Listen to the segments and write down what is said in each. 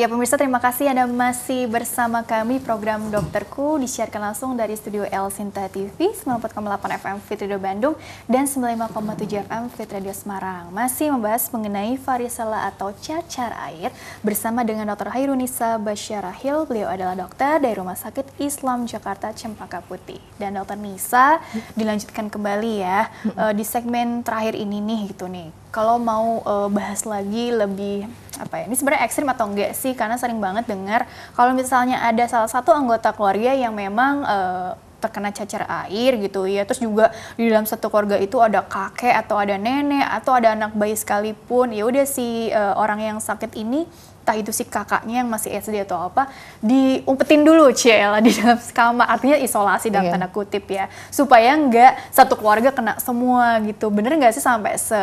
Ya pemirsa terima kasih Anda masih bersama kami program Dokterku disiarkan langsung dari studio El Sinta TV 94,8 FM Fit Radio Bandung dan 95,7 FM Fit Radio Semarang. Masih membahas mengenai varicella atau cacar air bersama dengan Dr. Hairunisa Bashir Rahil. Beliau adalah dokter dari Rumah Sakit Islam Jakarta Cempaka Putih. Dan Dr. Nisa dilanjutkan kembali ya eh, di segmen terakhir ini nih gitu nih. Kalau mau eh, bahas lagi lebih apa ya ini sebenarnya ekstrim atau enggak sih karena sering banget dengar kalau misalnya ada salah satu anggota keluarga yang memang uh, terkena cacar air gitu ya terus juga di dalam satu keluarga itu ada kakek atau ada nenek atau ada anak bayi sekalipun ya udah si uh, orang yang sakit ini entah itu si kakaknya yang masih SD atau apa diumpetin dulu Ciela di dalam kamar artinya isolasi dalam yeah. tanda kutip ya supaya nggak satu keluarga kena semua gitu bener nggak sih sampai se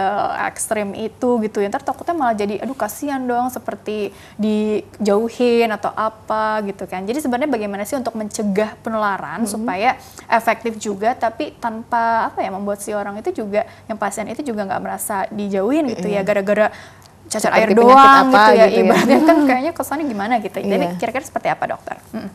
ekstrim itu gitu ya ntar takutnya malah jadi aduh kasihan dong seperti dijauhin atau apa gitu kan jadi sebenarnya bagaimana sih untuk mencegah penularan mm -hmm. supaya efektif juga tapi tanpa apa ya membuat si orang itu juga yang pasien itu juga nggak merasa dijauhin gitu mm ya iya. gara-gara cacar air doang gitu ya gitu ya. ibaratnya kan kayaknya kesannya gimana gitu. Jadi iya. kira-kira seperti apa dokter? Mm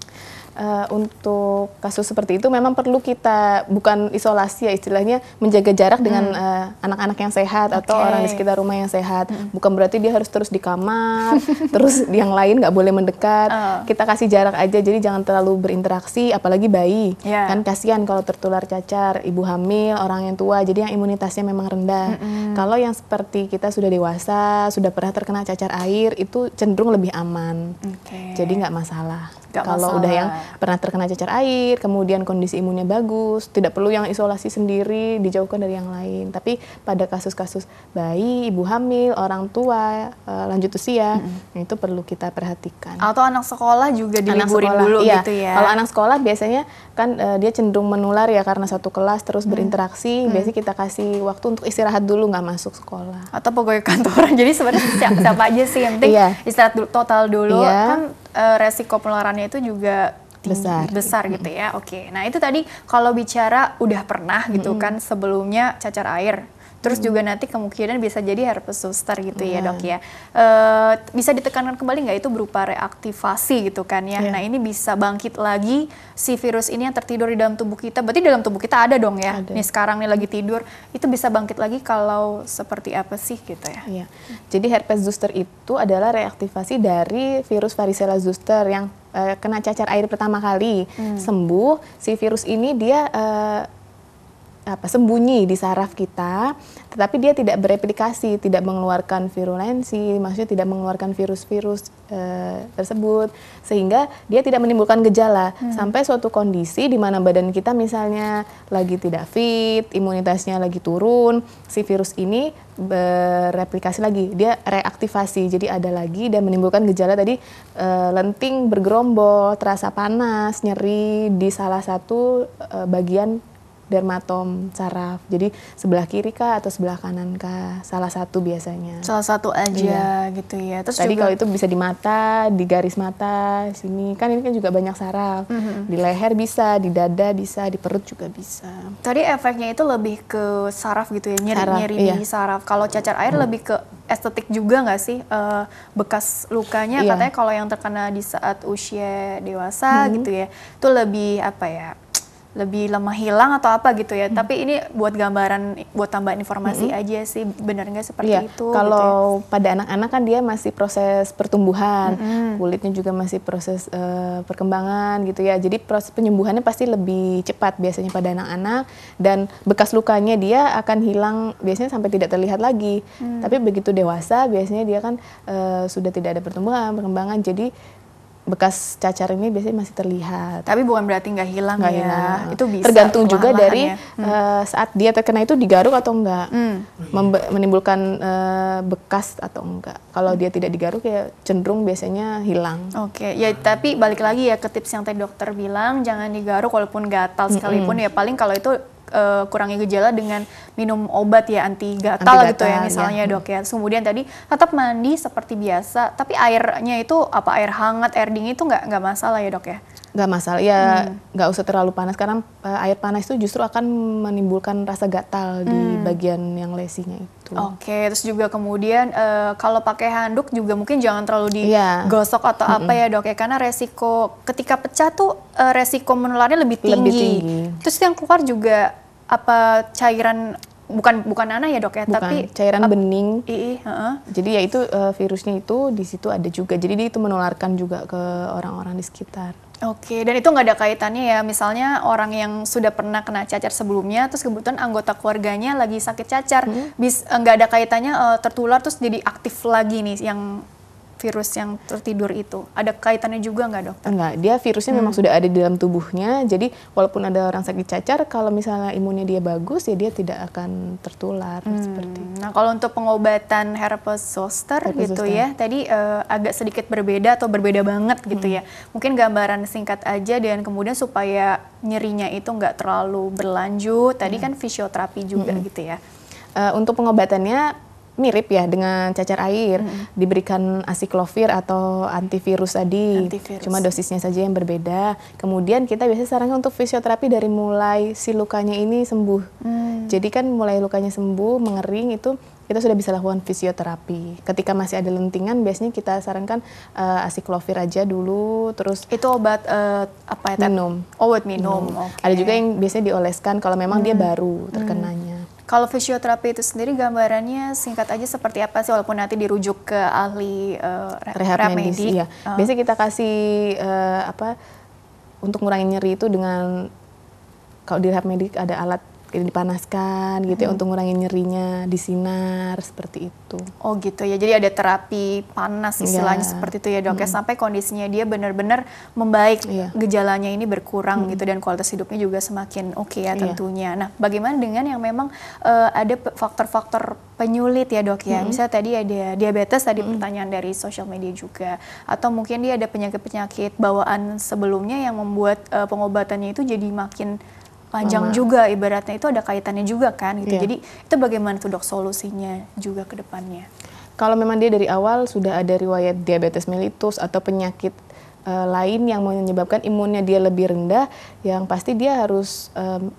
uh, untuk kasus seperti itu memang perlu kita bukan isolasi ya istilahnya menjaga jarak hmm. dengan eh, anak-anak uh, yang sehat okay. atau orang di sekitar rumah yang sehat. Hmm. Bukan berarti dia harus terus di kamar, terus yang lain nggak boleh mendekat. Uh. Kita kasih jarak aja, jadi jangan terlalu berinteraksi, apalagi bayi. Yeah. Kan kasihan kalau tertular cacar, ibu hamil, orang yang tua, jadi yang imunitasnya memang rendah. Hmm. Kalau yang seperti kita sudah dewasa, sudah pernah terkena cacar air, itu cenderung lebih aman. Okay. Jadi nggak masalah. Gak kalau masalah. udah yang pernah terkena cacar air, kemudian kondisi imunnya bagus, tidak perlu yang isolasi sendiri, dijauhkan dari yang lain. Tapi pada kasus-kasus bayi, ibu hamil, orang tua, eh, lanjut usia, hmm itu perlu kita perhatikan. Atau anak sekolah juga diliburin sekolah, dulu iya. gitu ya. Kalau anak sekolah biasanya kan uh, dia cenderung menular ya karena satu kelas terus hmm berinteraksi, hmm biasanya kita kasih waktu untuk istirahat dulu nggak masuk sekolah. Atau pegawai kantoran. Jadi sebenarnya siapa, siapa aja sih yang penting iya. istirahat total dulu iya. kan uh, resiko penularannya itu juga besar, besar gitu ya. Oke, okay. nah itu tadi kalau bicara udah pernah gitu mm -hmm. kan sebelumnya cacar air Terus hmm. juga nanti kemungkinan bisa jadi herpes zoster gitu hmm. ya dok iya. ya. E, bisa ditekankan kembali nggak itu berupa reaktivasi gitu kan ya. Yeah. Nah ini bisa bangkit lagi si virus ini yang tertidur di dalam tubuh kita. Berarti dalam tubuh kita ada dong ya. Ada. Nih sekarang nih lagi tidur itu bisa bangkit lagi kalau seperti apa sih gitu ya. Iya. Hmm. Jadi herpes zoster itu adalah reaktivasi dari virus varicella zoster yang eh, kena cacar air pertama kali hmm. sembuh si virus ini dia uh, apa sembunyi di saraf kita, tetapi dia tidak bereplikasi, tidak mengeluarkan virulensi, maksudnya tidak mengeluarkan virus-virus e, tersebut, sehingga dia tidak menimbulkan gejala hmm. sampai suatu kondisi di mana badan kita misalnya lagi tidak fit, imunitasnya lagi turun, si virus ini bereplikasi lagi, dia reaktivasi, jadi ada lagi dan menimbulkan gejala tadi e, lenting bergerombol, terasa panas, nyeri di salah satu e, bagian dermatom saraf. Jadi sebelah kiri kah atau sebelah kanan kah? Salah satu biasanya. Salah satu aja iya. gitu ya. Terus tadi juga... kalau itu bisa di mata, di garis mata, sini kan ini kan juga banyak saraf. Mm -hmm. Di leher bisa, di dada bisa, di perut juga bisa. Tadi efeknya itu lebih ke saraf gitu ya, nyeri-nyeri nyeri iya. di saraf. Kalau cacar air hmm. lebih ke estetik juga nggak sih uh, bekas lukanya iya. katanya kalau yang terkena di saat usia dewasa -hmm. gitu ya, itu lebih apa ya? lebih lemah hilang atau apa gitu ya. Hmm. Tapi ini buat gambaran, buat tambah informasi hmm. aja sih, benar nggak seperti ya, itu? Kalau gitu ya. pada anak-anak kan dia masih proses pertumbuhan, hmm. kulitnya juga masih proses uh, perkembangan gitu ya. Jadi proses penyembuhannya pasti lebih cepat biasanya pada anak-anak dan bekas lukanya dia akan hilang biasanya sampai tidak terlihat lagi. Hmm. Tapi begitu dewasa biasanya dia kan uh, sudah tidak ada pertumbuhan, perkembangan. Jadi bekas cacar ini biasanya masih terlihat. Tapi bukan berarti nggak hilang gak ya. Hilang. Itu bisa tergantung juga dari ya. hmm. uh, saat dia terkena itu digaruk atau enggak. Hmm. menimbulkan uh, bekas atau enggak. Kalau hmm. dia tidak digaruk ya cenderung biasanya hilang. Oke, okay. ya tapi balik lagi ya ke tips yang tadi dokter bilang jangan digaruk walaupun gatal sekalipun hmm. ya paling kalau itu uh, kurangnya gejala dengan minum obat ya anti gatal, gitu ya misalnya ya. dok ya. Kemudian tadi tetap mandi seperti biasa, tapi airnya itu apa air hangat, air dingin itu nggak nggak masalah ya dok ya? Nggak masalah, ya hmm. nggak hmm. usah terlalu panas karena eh, air panas itu justru akan menimbulkan rasa gatal hmm. di bagian yang lesinya itu. Oke, okay, terus juga kemudian uh, kalau pakai handuk juga mungkin jangan terlalu digosok iya. yeah. atau apa mm apa ya dok ya karena resiko ketika pecah tuh uh, resiko menularnya lebih tinggi. lebih tinggi. Terus yang keluar juga apa cairan bukan bukan nanah ya dok ya bukan, tapi cairan bening -i, uh -uh. jadi ya itu uh, virusnya itu di situ ada juga jadi dia itu menularkan juga ke orang-orang di sekitar oke dan itu nggak ada kaitannya ya misalnya orang yang sudah pernah kena cacar sebelumnya terus kebetulan anggota keluarganya lagi sakit cacar nggak hmm. Bis, uh, ada kaitannya uh, tertular terus jadi aktif lagi nih yang virus yang tertidur itu? Ada kaitannya juga nggak dokter? Enggak, dia virusnya hmm. memang sudah ada di dalam tubuhnya. Jadi walaupun ada orang sakit cacar, kalau misalnya imunnya dia bagus, ya dia tidak akan tertular hmm. seperti. Nah kalau untuk pengobatan herpes zoster gitu zoster. ya, tadi uh, agak sedikit berbeda atau berbeda banget gitu hmm. ya. Mungkin gambaran singkat aja dan kemudian supaya nyerinya itu nggak terlalu berlanjut. Tadi hmm. kan fisioterapi juga hmm. gitu ya. Uh, untuk pengobatannya mirip ya dengan cacar air hmm. diberikan asiklovir atau antivirus tadi antivirus. cuma dosisnya saja yang berbeda kemudian kita biasanya sarankan untuk fisioterapi dari mulai si lukanya ini sembuh hmm. jadi kan mulai lukanya sembuh mengering itu kita sudah bisa lakukan fisioterapi. Ketika masih ada lentingan, biasanya kita sarankan uh, eh, asiklovir aja dulu, terus itu obat uh, apa ya? Minum. Oh, obat minum. minum. Okay. Ada juga yang biasanya dioleskan kalau memang hmm. dia baru terkena kalau fisioterapi itu sendiri gambarannya singkat aja seperti apa sih walaupun nanti dirujuk ke ahli uh, rehab, medis. medis iya. Uh. Biasanya kita kasih uh, apa untuk ngurangin nyeri itu dengan kalau di rehab medik ada alat ini dipanaskan gitu ya hmm. ya untuk ngurangin nyerinya di sinar seperti itu. Oh gitu ya. Jadi ada terapi panas iya. istilahnya yeah. seperti itu ya dok ya. hmm. ya sampai kondisinya dia benar-benar membaik yeah. gejalanya ini berkurang hmm. gitu dan kualitas hidupnya juga semakin oke okay ya iya. tentunya. Nah bagaimana dengan yang memang uh, ada faktor-faktor penyulit ya dok ya. Hmm. Misalnya tadi ada diabetes tadi hmm. pertanyaan dari sosial media juga atau mungkin dia ada penyakit-penyakit bawaan sebelumnya yang membuat uh, pengobatannya itu jadi makin panjang lama. juga ibaratnya itu ada kaitannya juga kan gitu. Yeah. Jadi itu bagaimana tuh dok solusinya juga ke depannya? Kalau memang dia dari awal sudah ada riwayat diabetes mellitus atau penyakit uh, lain yang menyebabkan imunnya dia lebih rendah, yang pasti dia harus um,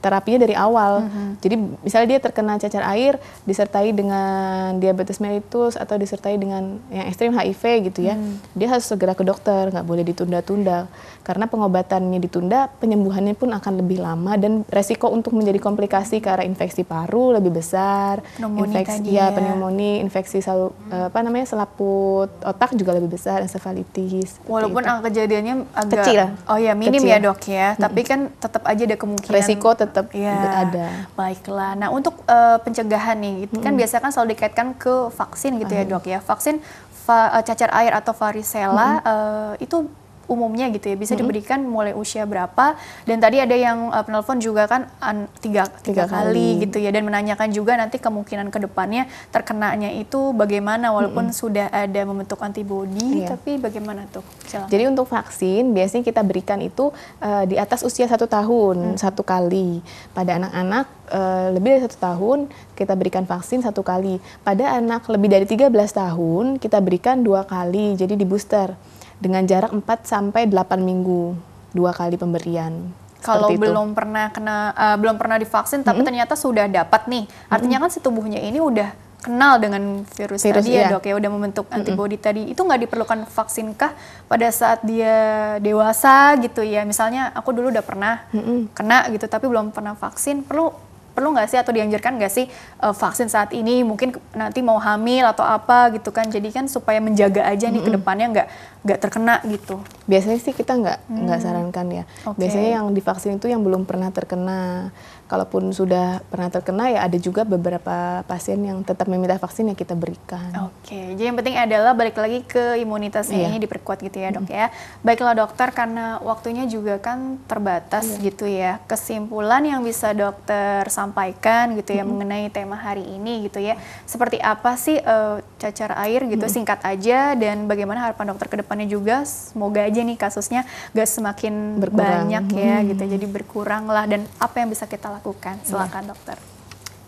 terapinya dari awal. Mm -hmm. Jadi misalnya dia terkena cacar air disertai dengan diabetes mellitus atau disertai dengan yang ekstrim HIV gitu ya, mm. dia harus segera ke dokter, nggak boleh ditunda-tunda karena pengobatannya ditunda, penyembuhannya pun akan lebih lama dan resiko untuk menjadi komplikasi ke arah infeksi paru lebih besar, pneumonia infeksi ya, ya pneumonia, infeksi sel, mm. eh, apa namanya selaput otak juga lebih besar, encephalitis. Gitu. Walaupun angka kejadiannya agak kecil, oh iya, ya minim kecil. ya dok ya, tapi kan tetap aja ada kemungkinan resiko tetap tetap ya, ada. Baiklah. Nah, untuk uh, pencegahan nih, gitu, hmm. kan biasanya kan selalu dikaitkan ke vaksin gitu hmm. ya, Dok ya. Vaksin va eh, cacar air atau varicella hmm. uh, itu umumnya gitu ya bisa mm -hmm. diberikan mulai usia berapa dan tadi ada yang uh, penelpon juga kan an, tiga, tiga tiga kali gitu ya dan menanyakan juga nanti kemungkinan kedepannya terkenanya itu bagaimana walaupun mm -hmm. sudah ada membentuk antibodi iya. tapi bagaimana tuh Silahkan. jadi untuk vaksin biasanya kita berikan itu uh, di atas usia satu tahun mm. satu kali pada anak-anak uh, lebih dari satu tahun kita berikan vaksin satu kali pada anak lebih dari 13 tahun kita berikan dua kali jadi di booster dengan jarak 4 sampai 8 minggu dua kali pemberian. Kalau belum pernah kena uh, belum pernah divaksin tapi -hmm. ternyata sudah dapat nih. Artinya kan si tubuhnya ini udah kenal dengan virus, virus tadi ya, iya. ya dok ya udah membentuk antibodi mm -hmm. tadi itu nggak diperlukan vaksin kah pada saat dia dewasa gitu ya misalnya aku dulu udah pernah mm -hmm. kena gitu tapi belum pernah vaksin perlu perlu nggak sih atau dianjurkan nggak sih uh, vaksin saat ini mungkin nanti mau hamil atau apa gitu kan jadi kan supaya menjaga aja nih mm -hmm. kedepannya nggak nggak terkena gitu biasanya sih kita nggak nggak hmm. sarankan ya okay. biasanya yang divaksin itu yang belum pernah terkena kalaupun sudah pernah terkena ya ada juga beberapa pasien yang tetap meminta vaksin yang kita berikan. Oke, jadi yang penting adalah balik lagi ke imunitasnya iya. ini diperkuat gitu ya dok mm. ya. Baiklah dokter karena waktunya juga kan terbatas iya. gitu ya. Kesimpulan yang bisa dokter sampaikan gitu ya mm. mengenai tema hari ini gitu ya. Seperti apa sih uh, cacar air gitu mm. singkat aja dan bagaimana harapan dokter kedepannya juga semoga aja nih kasusnya gak semakin berkurang. banyak ya gitu. Ya, jadi berkurang lah dan apa yang bisa kita lakukan lakukan? Silakan ya. dokter.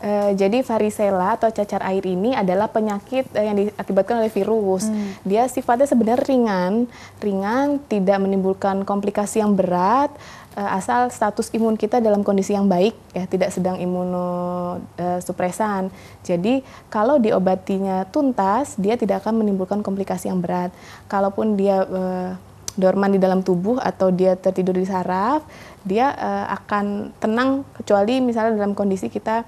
Uh, jadi varicella atau cacar air ini adalah penyakit uh, yang diakibatkan oleh virus. Hmm. Dia sifatnya sebenarnya ringan, ringan, tidak menimbulkan komplikasi yang berat uh, asal status imun kita dalam kondisi yang baik ya, tidak sedang imunosupresan. Jadi kalau diobatinya tuntas, dia tidak akan menimbulkan komplikasi yang berat. Kalaupun dia uh, dorman di dalam tubuh atau dia tertidur di saraf, dia uh, akan tenang kecuali misalnya dalam kondisi kita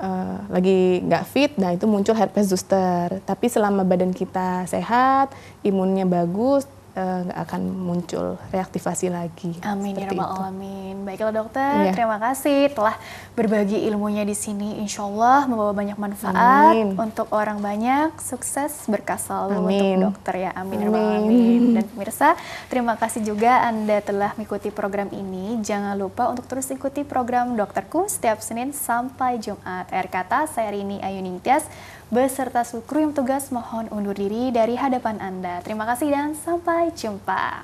uh, lagi nggak fit, nah itu muncul herpes zoster. Tapi selama badan kita sehat, imunnya bagus, Eh, nggak uh, akan muncul reaktivasi lagi. Amin ya rabbal alamin. Baiklah dokter, ya. terima kasih telah berbagi ilmunya di sini. Insya Allah membawa banyak manfaat amin. untuk orang banyak, sukses berkah selalu amin. untuk dokter ya. Amin, ya amin. alamin. Dan pemirsa, terima kasih juga anda telah mengikuti program ini. Jangan lupa untuk terus ikuti program dokterku setiap Senin sampai Jumat. Air kata saya Rini Ayu Ningtyas beserta seluruh yang tugas mohon undur diri dari hadapan anda. Terima kasih dan sampai Sampai jumpa.